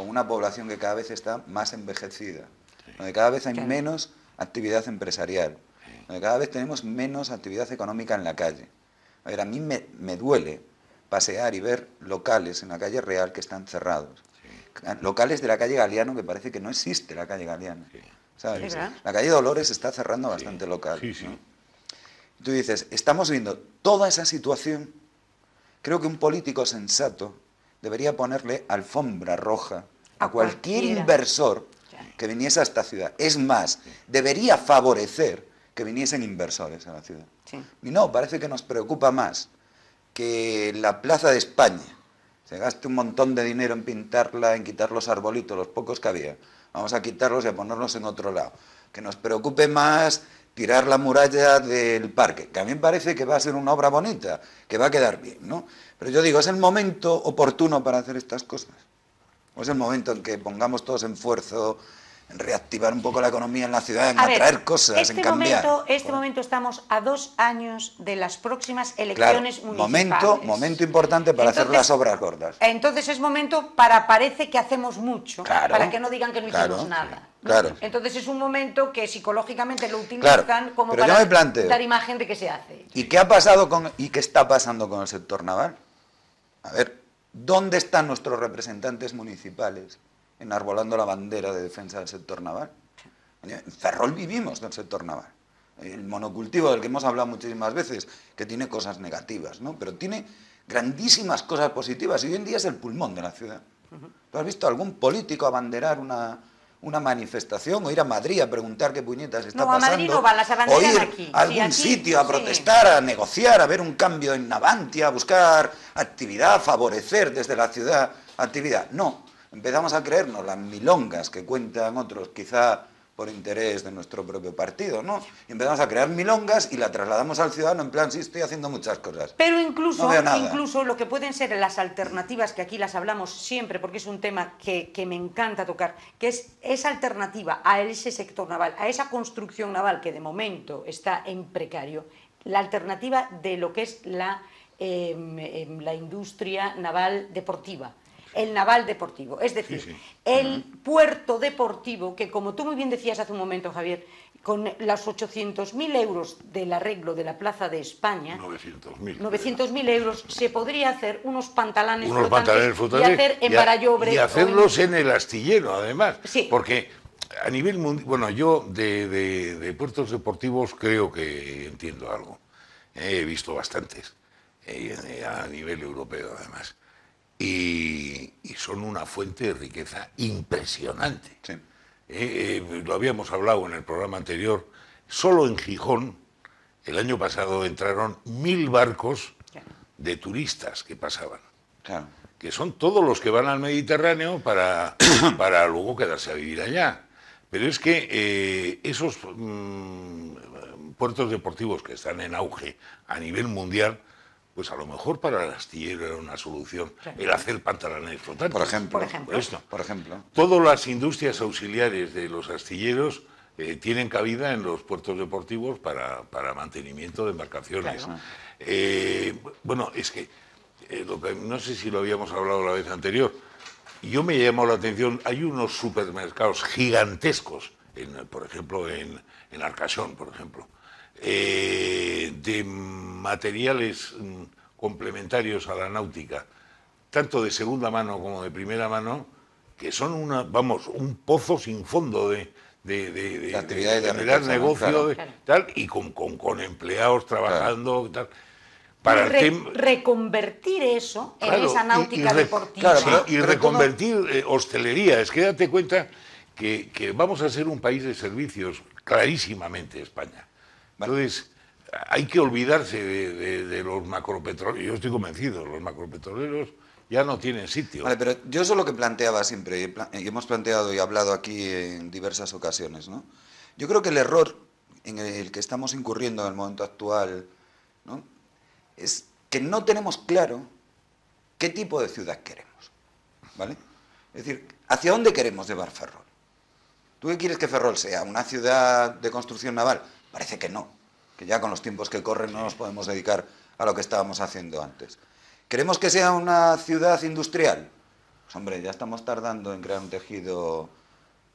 con una población que cada vez está más envejecida, donde cada vez hay menos actividad empresarial, donde cada vez tenemos menos actividad económica en la calle. A mí me, duele pasear y ver locales en la calle Real que están cerrados. Ah, locales de la calle Galeano que parece que no existe la calle Galeano. La calle Dolores está cerrando bastante local. Tú dices, estamos viendo toda esa situación. Creo que un político sensato debería ponerle alfombra roja a, cualquier inversor que viniese a esta ciudad. Es más, debería favorecer que viniesen inversores a la ciudad. Y no, parece que nos preocupa más que la Plaza de España se gaste un montón de dinero en pintarla, en quitar los arbolitos, los pocos que había. Vamos a quitarlos y a ponerlos en otro lado. Que nos preocupe más tirar la muralla del parque, que a mí me parece que va a ser una obra bonita, que va a quedar bien, ¿no? Pero yo digo, es el momento oportuno para hacer estas cosas. es el momento en que pongamos todos en esfuerzo reactivar un poco la economía en la ciudad, en atraer cosas, en este cambiar. Momento, este momento estamos a dos años de las próximas elecciones municipales. Momento, momento importante para hacer las obras gordas. Entonces es momento para parece que hacemos mucho, para que no digan que no hicimos nada. Claro. Entonces es un momento que psicológicamente lo utilizan como para dar imagen de que se hace. ¿Y qué ha pasado con y qué está pasando con el sector naval? A ver, ¿dónde están nuestros representantes municipales? enarbolando la bandera de defensa del sector naval. En Ferrol vivimos del sector naval. El monocultivo del que hemos hablado muchísimas veces, que tiene cosas negativas, ¿no? pero tiene grandísimas cosas positivas y hoy en día es el pulmón de la ciudad. ¿Tú has visto algún político abanderar una, manifestación o ir a Madrid a preguntar qué puñetas está pasando. o ir a algún sitio a protestar, a negociar, a ver un cambio en Navantia, a buscar actividad, a favorecer desde la ciudad actividad. No, empezamos a creernos las milongas que cuentan otros, quizá por interés de nuestro propio partido, ¿no? empezamos a crear milongas y la trasladamos al ciudadano en plan, sí, estoy haciendo muchas cosas. Pero incluso, incluso lo que pueden ser las alternativas, que aquí las hablamos siempre, porque es un tema que, me encanta tocar, que es esa alternativa a ese sector naval, a esa construcción naval que de momento está en precario, la alternativa de lo que es la, em, em, la industria naval deportiva el naval deportivo, es decir, el puerto deportivo que, como tú muy bien decías hace un momento, Javier, con los 800.000 euros del arreglo de la Plaza de España, 900.000 euros, se podría hacer unos pantalones y hacer Y hacerlos en... el astillero, además, porque a nivel mundial, bueno, yo de, de, puertos deportivos creo que entiendo algo, he visto bastantes, eh, a nivel europeo además y, son una fuente de riqueza impresionante. Eh, eh, lo habíamos hablado en el programa anterior, solo en Gijón, el año pasado entraron mil barcos de turistas que pasaban, que son todos los que van al Mediterráneo para, para luego quedarse a vivir allá. Pero es que eh, esos mm, puertos deportivos que están en auge a nivel mundial pues a lo mejor para el astillero era una solución el hacer pantalones flotantes. Por ejemplo, por Esto. Pues por ejemplo. Todas las industrias auxiliares de los astilleros eh, tienen cabida en los puertos deportivos para, mantenimiento de embarcaciones. Eh, bueno, es eh, que, no sé si lo habíamos hablado la vez anterior, yo me llamó la atención, hay unos supermercados gigantescos, por ejemplo, en, en Arcachón, por ejemplo eh, de materiales mm, complementarios a la náutica, tanto de segunda mano como de primera mano, que son una, vamos, un pozo sin fondo de, actividades de, generar negocio tal, y con, con, empleados trabajando tal. Para reconvertir eso en esa náutica deportiva. y reconvertir hostelería. Es que date cuenta que vamos a ser un país de servicios clarísimamente España. Entonces, hay que olvidarse de, los macropetroleros, Yo estoy convencido, los macropetroleros ya no tienen sitio. Vale, pero yo eso es lo que planteaba siempre, y hemos planteado y hablado aquí en diversas ocasiones, ¿no? Yo creo que el error en el que estamos incurriendo en el momento actual, ¿no? Es que no tenemos claro qué tipo de ciudad queremos, ¿vale? Es decir, ¿hacia dónde queremos llevar Ferrol? ¿Tú qué quieres que Ferrol sea? ¿Una ciudad de construcción naval? Parece que no, que ya con los tiempos que corren no nos podemos dedicar a lo que estábamos haciendo antes. ¿Queremos que sea una ciudad industrial? Pues hombre, ya estamos tardando en crear un tejido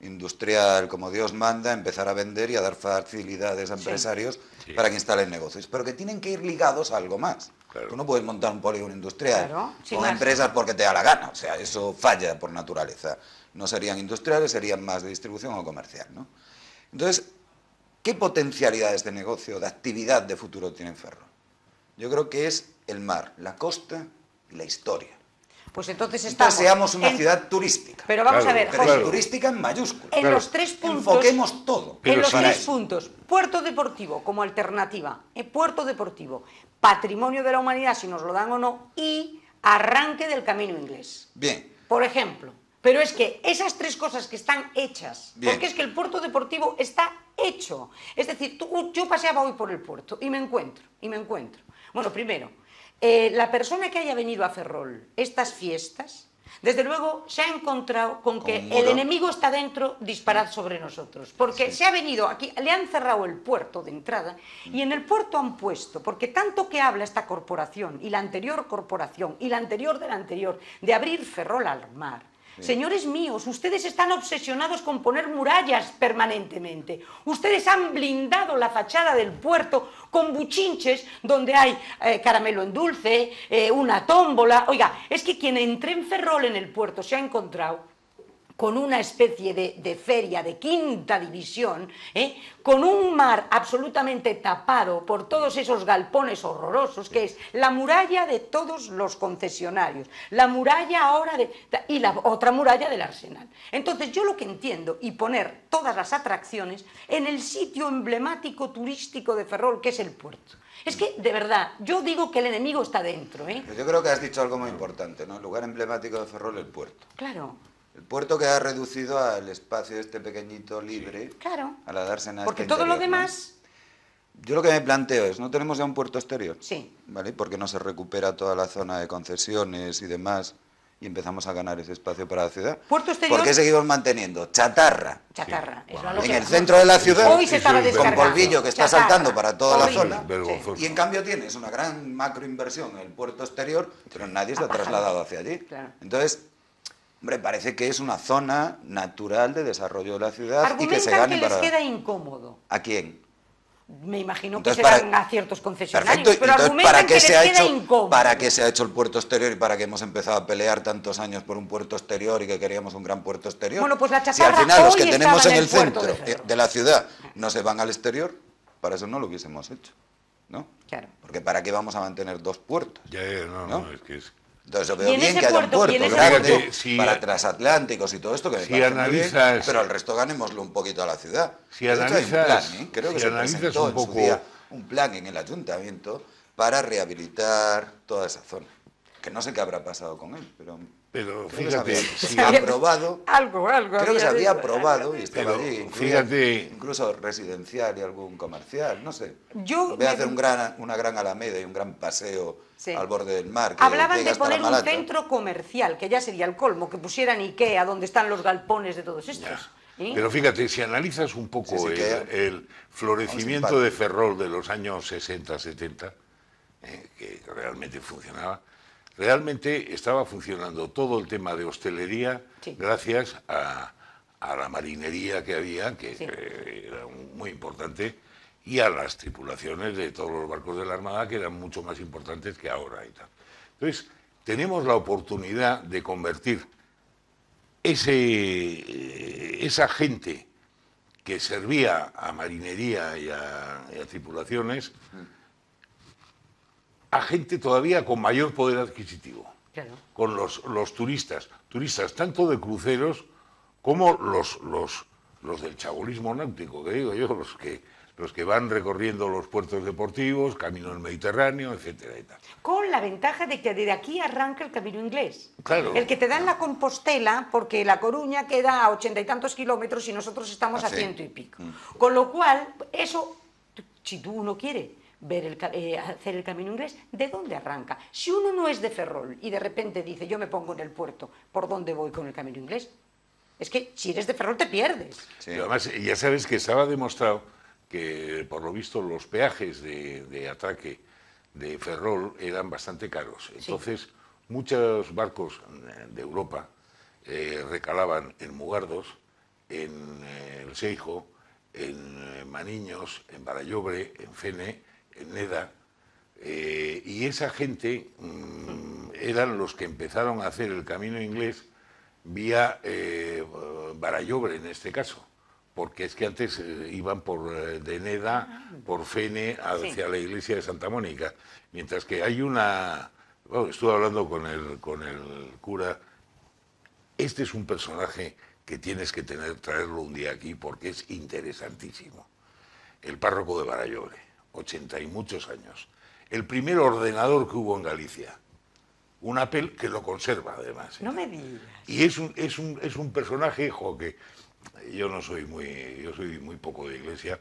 industrial como Dios manda, empezar a vender y a dar facilidades a empresarios para que instalen negocios, pero que tienen que ir ligados a algo más. Tú no puedes montar un polígono industrial o una con empresas porque te da la gana, o sea, eso falla por naturaleza. No serían industriales, serían más de distribución o comercial, ¿no? Entonces, ¿Qué potencialidades de negocio, de actividad de futuro tiene Ferro? Yo creo que es el mar, la costa y la historia. Pues entonces estamos... Entonces seamos una ciudad turística. Pero vamos a ver, Pero turística en mayúsculas. En los tres puntos... Enfoquemos todo. en los tres puntos. Puerto deportivo como alternativa. Eh, puerto deportivo. Patrimonio de la humanidad, si nos lo dan o no. Y arranque del camino inglés. Bien. Por ejemplo. Pero es que esas tres cosas que están hechas, porque es que el puerto deportivo está hecho. Es decir, uh, yo paseaba hoy por el puerto y me encuentro, y me encuentro. Bueno, primero, eh, la persona que haya venido a Ferrol estas fiestas, desde luego se ha encontrado con, que el enemigo está dentro disparad sobre nosotros, porque se ha venido aquí, le han cerrado el puerto de entrada y en el puerto han puesto, porque tanto que habla esta corporación y la anterior corporación y la anterior de la anterior de abrir Ferrol al mar, Señores míos, ustedes están obsesionados con poner murallas permanentemente. Ustedes han blindado la fachada del puerto con buchinches donde hay eh, caramelo en dulce, eh, una tómbola. Oiga, es que quien entre en Ferrol en el puerto se ha encontrado con una especie de, feria de quinta división, ¿eh? con un mar absolutamente tapado por todos esos galpones horrorosos, que es la muralla de todos los concesionarios, la muralla ahora de, y la otra muralla del arsenal. Entonces yo lo que entiendo, y poner todas las atracciones en el sitio emblemático turístico de Ferrol, que es el puerto. Es que, de verdad, yo digo que el enemigo está dentro. ¿eh? yo creo que has dicho algo muy importante, ¿no? El lugar emblemático de Ferrol, el puerto. Claro. El puerto queda reducido al espacio de este pequeñito libre. Sí, claro. darse nada. Porque todo lo demás. Yo lo que me planteo es, ¿no tenemos ya un puerto exterior? Sí. ¿Vale? Porque no se recupera toda la zona de concesiones y demás y empezamos a ganar ese espacio para la ciudad. Puerto exterior. ¿Por qué seguimos manteniendo chatarra? Chatarra. En el centro de la ciudad, con polvillo que está saltando para toda la zona. Y en cambio tienes una gran macroinversión en el puerto exterior, pero nadie se ha trasladado hacia allí. Entonces, Hombre, parece que es una zona natural de desarrollo de la ciudad y que se gane que les queda incómodo. ¿A quién? me imagino que se serán a ciertos concesionarios, pero ¿para que, se ¿Para qué se ha hecho el puerto exterior y para qué hemos empezado a pelear tantos años por un puerto exterior y que queríamos un gran puerto exterior? Bueno, pues la si al final los que tenemos en el, centro eh, de, la ciudad no se van al exterior, para eso no lo hubiésemos hecho, ¿no? Claro. Porque ¿para qué vamos a mantener dos puertos? Ya, ¿no? no, es que es entonces yo veo bien que haya un puerto, grande para transatlánticos y todo esto que me muy bien, pero al resto ganémoslo un poquito a la ciudad. Si hay un plan, ¿eh? creo que se presentó en día un plan en el ayuntamiento para rehabilitar toda esa zona. Que no sé qué habrá pasado con él, pero pero fíjate, si aprobado. algo, algo. Creo que se había aprobado y estaba allí. Incluso residencial y algún comercial, no sé. Yo. Voy a hacer una gran alameda y un gran paseo al borde del mar. Hablaban de poner un centro comercial, que ya sería el colmo, que pusieran Ikea, donde están los galpones de todos estos. ¿eh? Pero fíjate, si analizas un poco el, florecimiento de Ferrol de los años 60, 70, eh, que realmente funcionaba Realmente estaba funcionando todo el tema de hostelería gracias a, la marinería que había, que era muy importante, y a las tripulaciones de todos los barcos de la Armada, que eran mucho más importantes que ahora. Entonces, tenemos la oportunidad de convertir ese, eh, esa gente que servía a marinería y a tripulaciones mm a gente todavía con mayor poder adquisitivo, con los, los, turistas, turistas tanto de cruceros como los, los, los del chabolismo náutico, que digo yo, los que, los que van recorriendo los puertos deportivos, camino del Mediterráneo, etcétera, Con la ventaja de que de aquí arranca el camino inglés. El que te dan la Compostela, porque La Coruña queda a ochenta y tantos kilómetros y nosotros estamos a ah, ciento y pico. Mm. Con lo cual, eso, si tú no quieres ver el, eh, hacer el camino inglés, ¿de dónde arranca? Si uno no es de Ferrol y de repente dice, yo me pongo en el puerto, ¿por dónde voy con el camino inglés? Es que si eres de Ferrol te pierdes. además eh, ya sabes que estaba demostrado que por lo visto los peajes de, ataque de Ferrol eran bastante caros. Entonces muchos barcos eh, de Europa recalaban en Mugardos, en El Seijo, en Maniños, en Barallobre, en Fene, en eh, y esa gente mm, eran los que empezaron a hacer el camino inglés vía eh, en este caso, porque es que antes eh, iban por eh, Neda por Fene, hacia la iglesia de Santa Mónica, mientras que hay una... Bueno, estuve hablando con el, con el cura, este es un personaje que tienes que tener, traerlo un día aquí porque es interesantísimo, el párroco de Barayobre 80 y muchos años, el primer ordenador que hubo en Galicia. Un Apple que lo conserva, además. ¿eh? No me digas. Y es un, personaje, hijo, que yo no soy muy, yo soy muy poco de iglesia.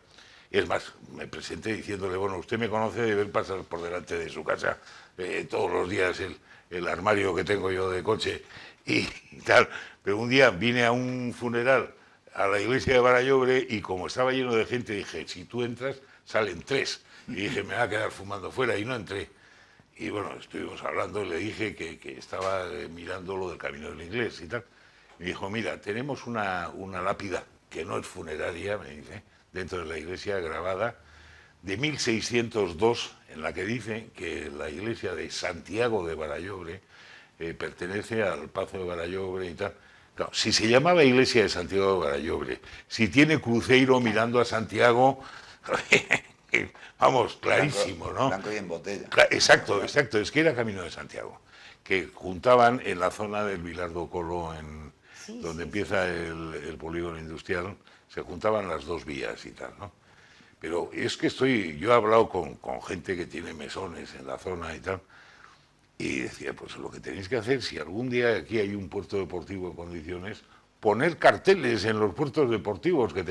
Es más, me presenté diciéndole, bueno, usted me conoce de ver pasar por delante de su casa eh, todos los días el, armario que tengo yo de coche y, tal. Pero un día vine a un funeral a la iglesia de Barallobre y como estaba lleno de gente dije, si tú entras, salen tres. Y dije, me va a quedar fumando fuera y no entré. Y bueno, estuvimos hablando y le dije que, estaba eh, mirando lo del camino del inglés y tal. Y dijo, mira, tenemos una, una lápida que no es funeraria, me dice, dentro de la iglesia grabada, de 1602, en la que dice que la iglesia de Santiago de Barallobre eh, pertenece al Pazo de Barallobre y tal. si se llamaba Iglesia de Santiago de Barallobre, si tiene cruceiro mirando a Santiago, vamos, clarísimo, ¿no? Blanco y en botella. Exacto, exacto, es que era Camino de Santiago, que juntaban en la zona del Vilardo Colo, donde empieza El, polígono industrial, se juntaban las dos vías y tal, ¿no? Pero es que estoy, yo he hablado con, gente que tiene mesones en la zona y tal, y decía, pues lo que tenéis que hacer, si algún día aquí hay un puerto deportivo en condiciones, poner carteles en los puertos deportivos que